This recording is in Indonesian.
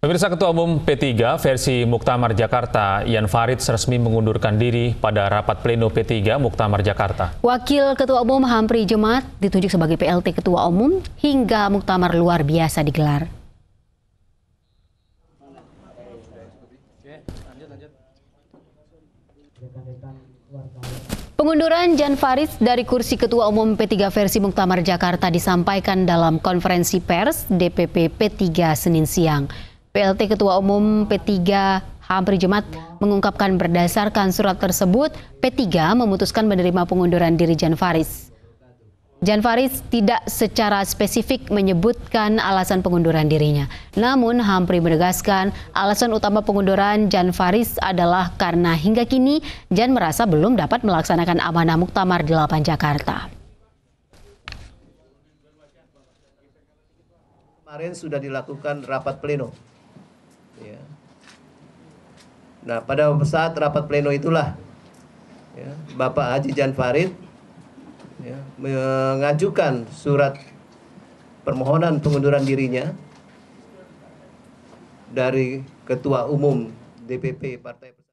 Pemirsa Ketua Umum P3 versi Muktamar Jakarta, Ian Farid resmi mengundurkan diri pada rapat pleno P3 Muktamar Jakarta. Wakil Ketua Umum Hampri Jemat ditunjuk sebagai PLT Ketua Umum hingga Muktamar luar biasa digelar. Pengunduran Jan Farid dari kursi Ketua Umum P3 versi Muktamar Jakarta disampaikan dalam konferensi pers DPP P3 Senin siang. PLT Ketua Umum P3 Ampri Jemat mengungkapkan berdasarkan surat tersebut, P3 memutuskan menerima pengunduran diri Jan Faris. Jan Faris tidak secara spesifik menyebutkan alasan pengunduran dirinya. Namun Hampri menegaskan alasan utama pengunduran Jan Faris adalah karena hingga kini Jan merasa belum dapat melaksanakan amanah Muktamar di lapangan Jakarta. Kemarin sudah dilakukan rapat pleno Ya. Nah, pada saat rapat pleno itulah ya, Bapak Haji Jan Farid ya, mengajukan surat permohonan pengunduran dirinya dari Ketua Umum DPP Partai